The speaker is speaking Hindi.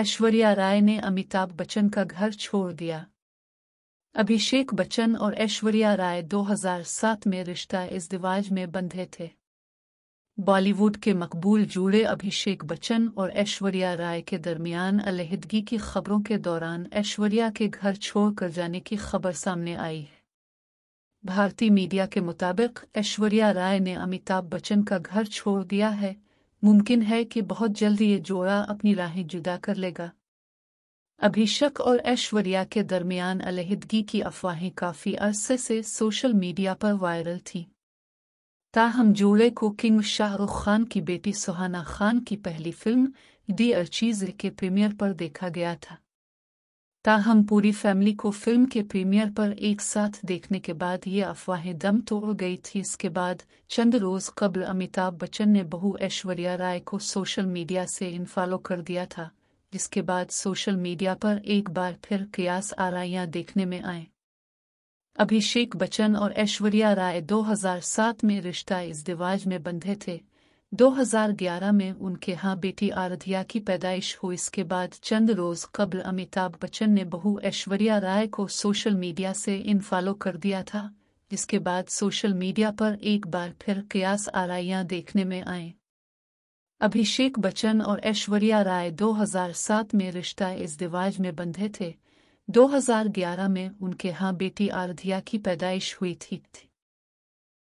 ऐश्वर्या राय ने अमिताभ बच्चन का घर छोड़ दिया अभिषेक बच्चन और ऐश्वर्या राय 2007 में रिश्ता इस दिवाज में बंधे थे बॉलीवुड के मकबूल जुड़े अभिषेक बच्चन और ऐश्वर्या राय के दरमियान अलहदगी की खबरों के दौरान ऐश्वर्या के घर छोड़कर जाने की खबर सामने आई है भारतीय मीडिया के मुताबिक ऐश्वर्या राय ने अमिताभ बच्चन का घर छोड़ दिया है मुमकिन है कि बहुत जल्द ये जोड़ा अपनी राहें जुदा कर लेगा अभिषेक और ऐश्वर्या के दरमियान अलहदगी की अफवाहें काफ़ी अरसे से सोशल मीडिया पर वायरल थीं ताहम जोड़े को किंग शाहरुख खान की बेटी सुहाना खान की पहली फिल्म दी अर्चीज के प्रीमियर पर देखा गया था ताहम पूरी फैमिली को फिल्म के प्रीमियर पर एक साथ देखने के बाद ये अफवाहें दम तोड़ गई थी इसके बाद चंद रोज कबल अमिताभ बच्चन ने बहू ऐश्वर्या राय को सोशल मीडिया से इनफॉलो कर दिया था जिसके बाद सोशल मीडिया पर एक बार फिर कयास आराइयां देखने में आए अभिषेक बच्चन और ऐश्वर्या राय 2007 में रिश्ता इस दिवाज में बंधे थे 2011 में उनके यहाँ बेटी आराध्या की पैदाइश हुई इसके बाद चंद रोज कबल अमिताभ बच्चन ने बहू ऐश्वर्या राय को सोशल मीडिया से इन फॉलो कर दिया था जिसके बाद सोशल मीडिया पर एक बार फिर कयास आराइयां देखने में आए अभिषेक बच्चन और ऐश्वर्या राय 2007 में रिश्ता इस दिवाज में बंधे थे 2011 में उनके यहाँ बेटी आराध्या की पैदाइश हुई थी, थी।